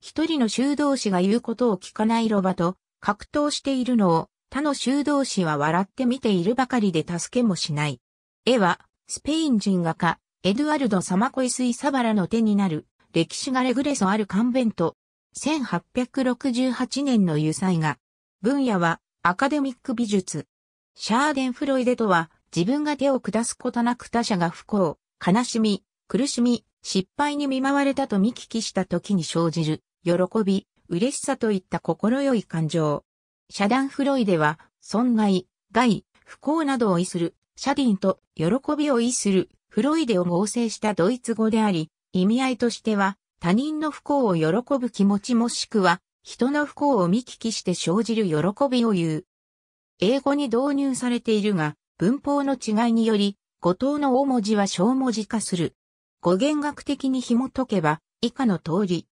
一人の修道士が言うことを聞かないロバと格闘しているのを他の修道士は笑って見ているばかりで助けもしない。絵はスペイン人画家エドゥアルド・サマコイス・イサバラの手になる歴史がレグレソあるカンベント。1868年の油彩画。分野はアカデミック美術。シャーデン・フロイデとは自分が手を下すことなく他者が不幸、悲しみ、苦しみ、失敗に見舞われたと見聞きした時に生じる喜び、嬉しさといった心よい感情。遮断フロイでは、損害、害、不幸などを意する、シャディンと喜びを意する、フロイデを合成したドイツ語であり、意味合いとしては、他人の不幸を喜ぶ気持ちもしくは、人の不幸を見聞きして生じる喜びを言う。英語に導入されているが、文法の違いにより、語頭の大文字は小文字化する。語源学的に紐解けば、以下の通り、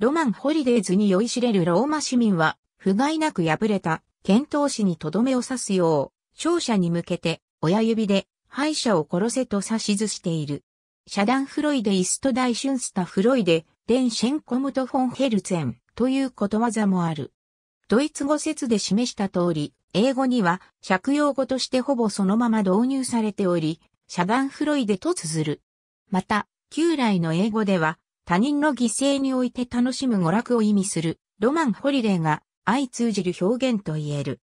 ロマン・ホリデーズに酔いしれるローマ市民は、不甲斐なく敗れた、剣闘士にとどめを刺すよう、勝者に向けて、親指で、敗者を殺せと指図している。遮断フロイデイスト大ンスタフロイデ、デンシェンコムトフォンヘルツェンということわざもある。ドイツ語説で示した通り、英語には借用語としてほぼそのまま導入されており、遮断フロイデと綴る。また、旧来の英語では、他人の犠牲において楽しむ娯楽を意味するロマンホリデーが相通じる表現と言える。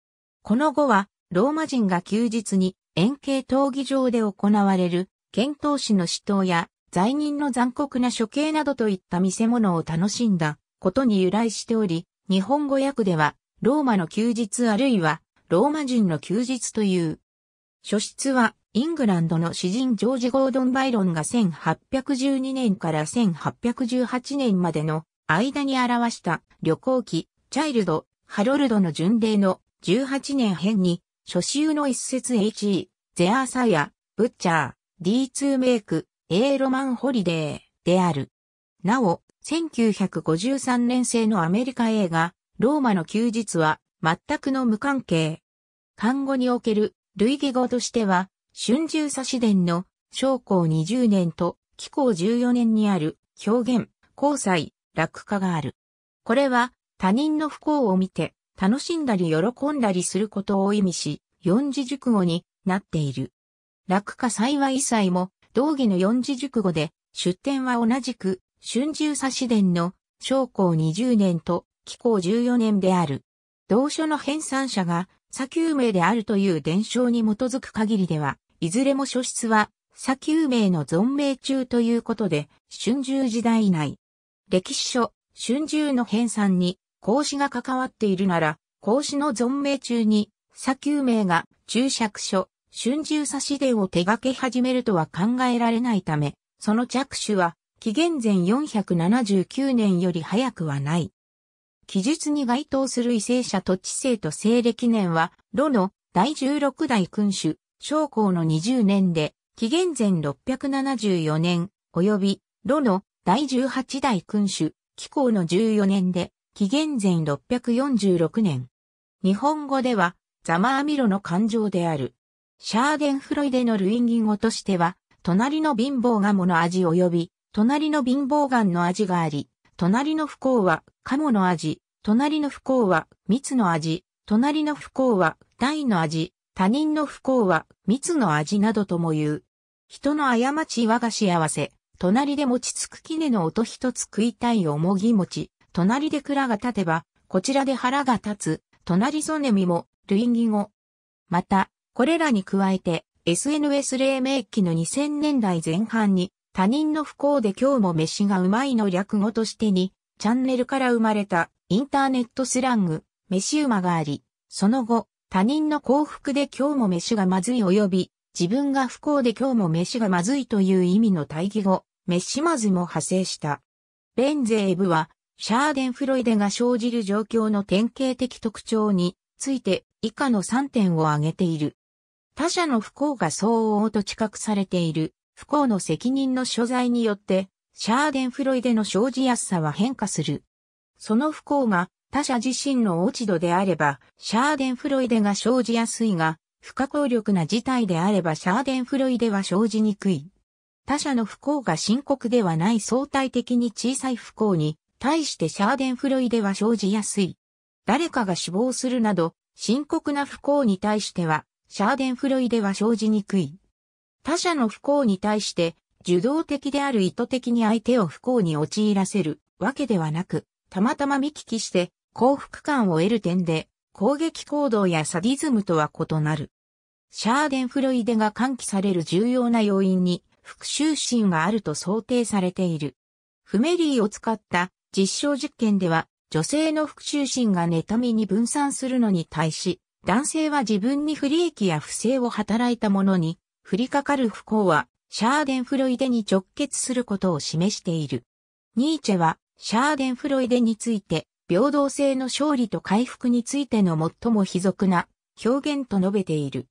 この語はローマ人が休日に円形闘技場で行われる剣闘士の死闘や罪人の残酷な処刑などといった見せ物を楽しんだことに由来しており、日本語訳ではローマの休日あるいはローマ人の休日という。書室はイングランドの詩人ジョージ・ゴードン・バイロンが1812年から1818年までの間に表した旅行記、チャイルド、ハロルドの巡礼の18年編に、初週の一節 HE、ゼアーサヤ、ブッチャー、D2 メイク、A ロマンホリデーである。なお、1953年製のアメリカ映画、ローマの休日は全くの無関係。看護における類義語としては、春秋差し伝の将校20年と紀行14年にある表現、交際、落下がある。これは他人の不幸を見て楽しんだり喜んだりすることを意味し、四字熟語になっている。落下幸い祭も同義の四字熟語で出典は同じく春秋差し伝の将校20年と紀行14年である。同書の編纂者が砂丘名であるという伝承に基づく限りでは、いずれも書室は砂丘名の存命中ということで、春秋時代以内。歴史書、春秋の編纂に、孔子が関わっているなら、孔子の存命中に、砂丘名が注釈書、春秋差し伝を手掛け始めるとは考えられないため、その着手は、紀元前479年より早くはない。記述に該当する為政者と知性と西暦年は、炉の第16代君主、将校の20年で、紀元前674年、及び、炉の第18代君主、紀光の14年で、紀元前646年。日本語では、ザマーミロの感情である。シャーデンフロイデの類ン語としては、隣の貧乏ガモの味及び、隣の貧乏ガンの味があり、隣の不幸は、鴨の味、隣の不幸は、蜜の味、隣の不幸は、大の味、他人の不幸は、蜜の味などとも言う。人の過ち我が幸せ、隣で餅つく絹の音一つ食いたい重ぎ餅、隣で蔵が立てば、こちらで腹が立つ、隣ぞネみも、類義語。また、これらに加えて、SNS 黎明期の2000年代前半に、他人の不幸で今日も飯がうまいの略語としてに、チャンネルから生まれたインターネットスラング、飯馬があり、その後、他人の幸福で今日も飯がまずい及び、自分が不幸で今日も飯がまずいという意味の対義語、飯まずも派生した。ベンゼーブは、シャーデンフロイデが生じる状況の典型的特徴について以下の3点を挙げている。他者の不幸が相応と知覚されている不幸の責任の所在によって、シャーデンフロイデの生じやすさは変化する。その不幸が他者自身の落ち度であれば、シャーデンフロイデが生じやすいが、不可抗力な事態であればシャーデンフロイデは生じにくい。他者の不幸が深刻ではない相対的に小さい不幸に、対してシャーデンフロイデは生じやすい。誰かが死亡するなど、深刻な不幸に対しては、シャーデンフロイデは生じにくい。他者の不幸に対して受動的である意図的に相手を不幸に陥らせるわけではなく、たまたま見聞きして幸福感を得る点で攻撃行動やサディズムとは異なる。シャーデンフロイデが喚起される重要な要因に復讐心があると想定されている。フメリーを使った実証実験では女性の復讐心が妬みに分散するのに対し、男性は自分に不利益や不正を働いた者に降りかかる不幸は、シャーデンフロイデに直結することを示している。ニーチェは、シャーデンフロイデについて、平等性の勝利と回復についての最も卑俗な表現と述べている。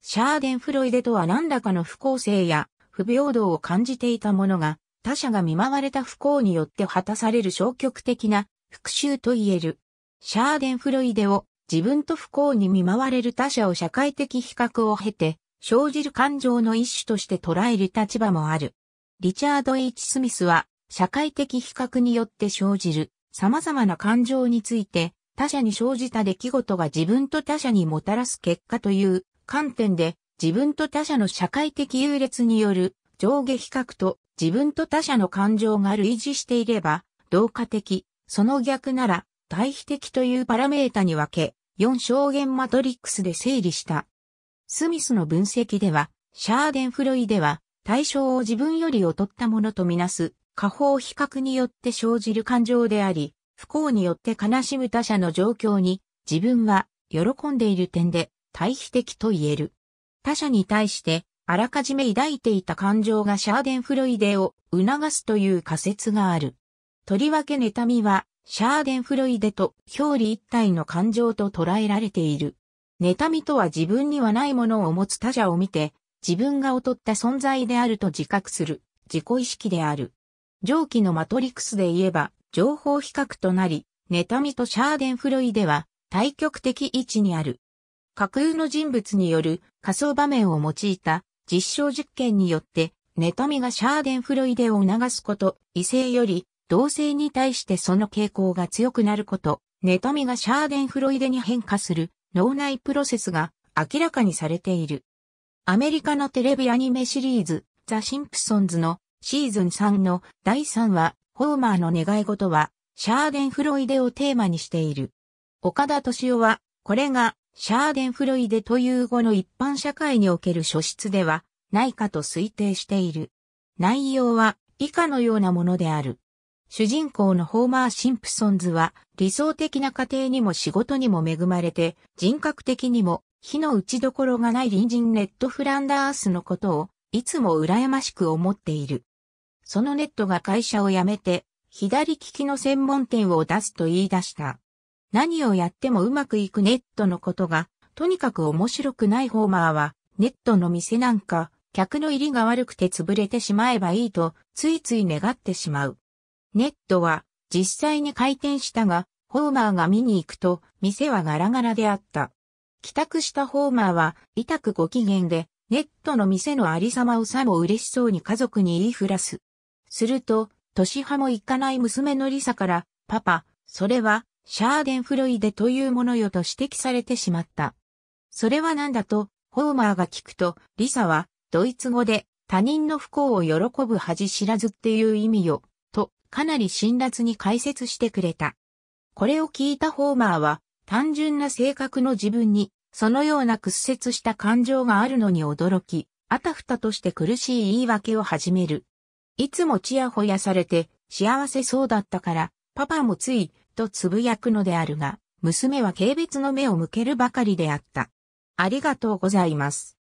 シャーデンフロイデとは何らかの不幸性や不平等を感じていたものが、他者が見舞われた不幸によって果たされる消極的な復讐と言える。シャーデンフロイデを自分と不幸に見舞われる他者を社会的比較を経て生じる感情の一種として捉える立場もある。リチャード・ H・ スミスは、社会的比較によって生じる様々な感情について、他者に生じた出来事が自分と他者にもたらす結果という観点で、自分と他者の社会的優劣による上下比較と自分と他者の感情が類似していれば、同化的、その逆なら、対比的というパラメータに分け、4証言マトリックスで整理した。スミスの分析では、シャーデンフロイでは、対象を自分より劣ったものとみなす、下方比較によって生じる感情であり、不幸によって悲しむ他者の状況に、自分は喜んでいる点で対比的と言える。他者に対して、あらかじめ抱いていた感情がシャーデンフロイデを促すという仮説がある。とりわけ妬みは、シャーデンフロイデと表裏一体の感情と捉えられている。妬みとは自分にはないものを持つ他者を見て、自分が劣った存在であると自覚する、自己意識である。上記のマトリクスで言えば、情報比較となり、妬みとシャーデンフロイでは、対極的位置にある。架空の人物による仮想場面を用いた実証実験によって、妬みがシャーデンフロイデを促すこと、異性より同性に対してその傾向が強くなること、妬みがシャーデンフロイデに変化する脳内プロセスが明らかにされている。アメリカのテレビアニメシリーズ、ザ・シンプソンズのシーズン3の第3話、ホーマーの願い事は、シャーデンフロイデをテーマにしている。岡田敏夫は、これが、シャーデンフロイデという語の一般社会における書質では、ないかと推定している。内容は、以下のようなものである。主人公のホーマー・シンプソンズは理想的な家庭にも仕事にも恵まれて人格的にも火の打ちどころがない隣人ネット・フランダースのことをいつも羨ましく思っている。そのネットが会社を辞めて左利きの専門店を出すと言い出した。何をやってもうまくいくネットのことがとにかく面白くないホーマーはネットの店なんか客の入りが悪くて潰れてしまえばいいとついつい願ってしまう。ネットは実際に開店したが、ホーマーが見に行くと店はガラガラであった。帰宅したホーマーは痛くご機嫌で、ネットの店のありさまをさも嬉しそうに家族に言いふらす。すると、年派も行かない娘のリサから、パパ、それは、シャーデンフロイデというものよと指摘されてしまった。それはなんだと、ホーマーが聞くと、リサは、ドイツ語で、他人の不幸を喜ぶ恥知らずっていう意味よ、かなり辛辣に解説してくれた。これを聞いたホーマーは、単純な性格の自分に、そのような屈折した感情があるのに驚き、あたふたとして苦しい言い訳を始める。いつもちやほやされて、幸せそうだったから、パパもつい、とつぶやくのであるが、娘は軽蔑の目を向けるばかりであった。ありがとうございます。